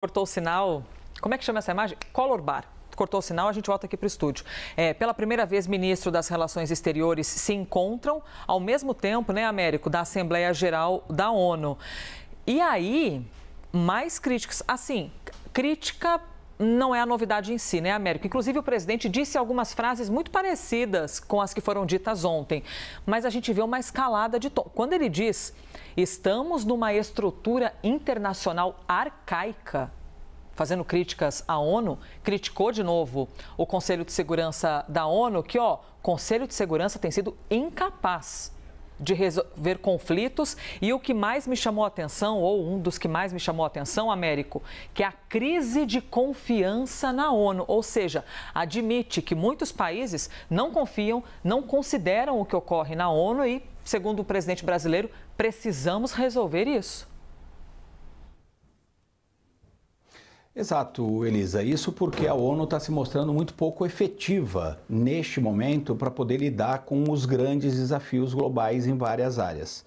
cortou o sinal. Como é que chama essa imagem? Color Bar. Cortou o sinal, a gente volta aqui para o estúdio. É, pela primeira vez, ministro das Relações Exteriores se encontram, ao mesmo tempo, né, Américo, da Assembleia Geral da ONU. E aí, mais críticas. Assim, crítica não é a novidade em si, né, Américo? Inclusive, o presidente disse algumas frases muito parecidas com as que foram ditas ontem, mas a gente vê uma escalada de tom. Quando ele diz, estamos numa estrutura internacional arcaica, fazendo críticas à ONU, criticou de novo o Conselho de Segurança da ONU, que, ó, Conselho de Segurança tem sido incapaz de resolver conflitos. E o que mais me chamou a atenção, ou um dos que mais me chamou a atenção, Américo, que é a crise de confiança na ONU. Ou seja, admite que muitos países não confiam, não consideram o que ocorre na ONU e, segundo o presidente brasileiro, precisamos resolver isso. Exato, Elisa. Isso porque a ONU está se mostrando muito pouco efetiva neste momento para poder lidar com os grandes desafios globais em várias áreas.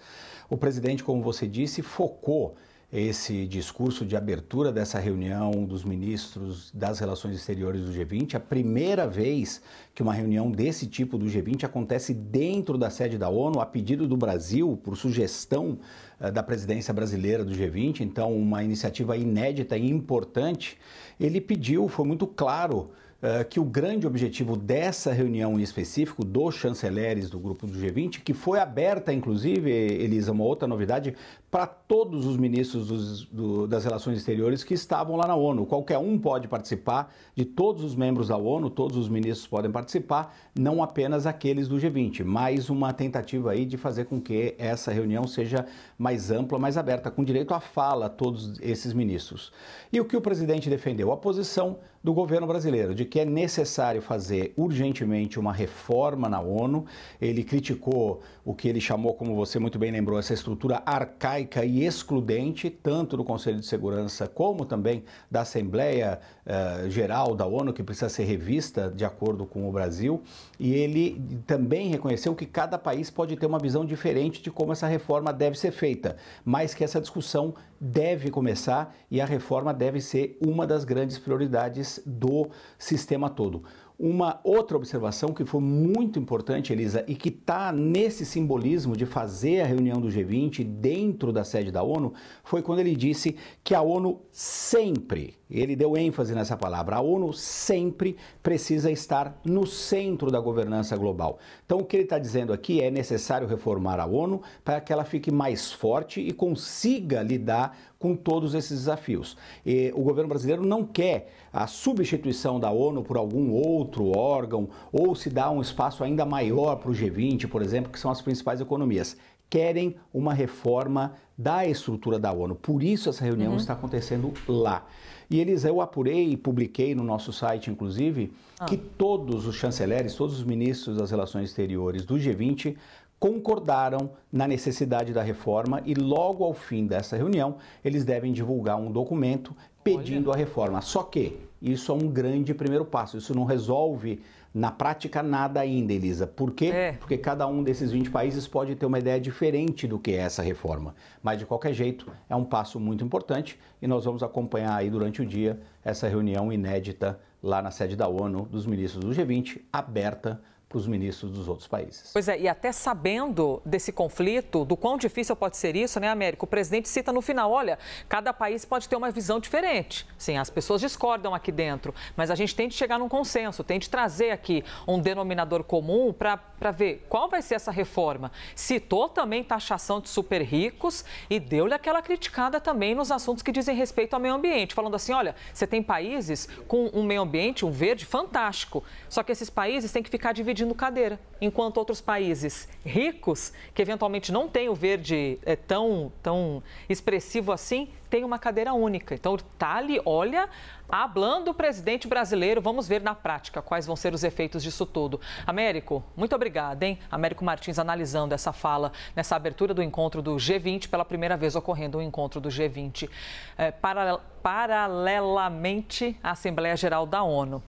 O presidente, como você disse, focou esse discurso de abertura dessa reunião dos ministros das Relações Exteriores do G20, a primeira vez que uma reunião desse tipo do G20 acontece dentro da sede da ONU, a pedido do Brasil, por sugestão eh, da presidência brasileira do G20, então uma iniciativa inédita e importante. Ele pediu, foi muito claro eh, que o grande objetivo dessa reunião em específico dos chanceleres do grupo do G20, que foi aberta, inclusive, Elisa, uma outra novidade, para todos os ministros dos, do, das relações exteriores que estavam lá na ONU. Qualquer um pode participar, de todos os membros da ONU, todos os ministros podem participar, não apenas aqueles do G20. Mais uma tentativa aí de fazer com que essa reunião seja mais ampla, mais aberta, com direito à fala a todos esses ministros. E o que o presidente defendeu? A posição do governo brasileiro, de que é necessário fazer urgentemente uma reforma na ONU. Ele criticou o que ele chamou, como você muito bem lembrou, essa estrutura arcaica e excludente, tanto do Conselho de Segurança como também da Assembleia uh, Geral da ONU, que precisa ser revista de acordo com o Brasil. E ele também reconheceu que cada país pode ter uma visão diferente de como essa reforma deve ser feita, mas que essa discussão deve começar e a reforma deve ser uma das grandes prioridades mais do sistema todo. Uma outra observação que foi muito importante, Elisa, e que está nesse simbolismo de fazer a reunião do G20 dentro da sede da ONU, foi quando ele disse que a ONU sempre, ele deu ênfase nessa palavra, a ONU sempre precisa estar no centro da governança global. Então, o que ele está dizendo aqui é necessário reformar a ONU para que ela fique mais forte e consiga lidar com todos esses desafios. E o governo brasileiro não quer as substituição da ONU por algum outro órgão ou se dá um espaço ainda maior para o G20, por exemplo, que são as principais economias. Querem uma reforma da estrutura da ONU. Por isso essa reunião uhum. está acontecendo lá. E eles, eu apurei e publiquei no nosso site, inclusive, ah. que todos os chanceleres, todos os ministros das relações exteriores do G20 concordaram na necessidade da reforma e logo ao fim dessa reunião eles devem divulgar um documento pedindo Olha. a reforma. Só que isso é um grande primeiro passo, isso não resolve na prática nada ainda, Elisa. Por quê? É. Porque cada um desses 20 países pode ter uma ideia diferente do que é essa reforma. Mas de qualquer jeito, é um passo muito importante e nós vamos acompanhar aí durante o dia essa reunião inédita lá na sede da ONU dos ministros do G20, aberta os ministros dos outros países. Pois é, e até sabendo desse conflito, do quão difícil pode ser isso, né, Américo? O presidente cita no final: olha, cada país pode ter uma visão diferente. Sim, as pessoas discordam aqui dentro, mas a gente tem de chegar num consenso, tem de trazer aqui um denominador comum para ver qual vai ser essa reforma. Citou também taxação de super ricos e deu-lhe aquela criticada também nos assuntos que dizem respeito ao meio ambiente, falando assim: olha, você tem países com um meio ambiente, um verde fantástico, só que esses países têm que ficar divididos pedindo cadeira, enquanto outros países ricos, que eventualmente não têm o verde é, tão, tão expressivo assim, têm uma cadeira única. Então, está ali, olha, hablando o presidente brasileiro. Vamos ver na prática quais vão ser os efeitos disso tudo. Américo, muito obrigada, hein? Américo Martins analisando essa fala nessa abertura do encontro do G20, pela primeira vez ocorrendo um encontro do G20, é, eh, paralelamente à Assembleia Geral da ONU.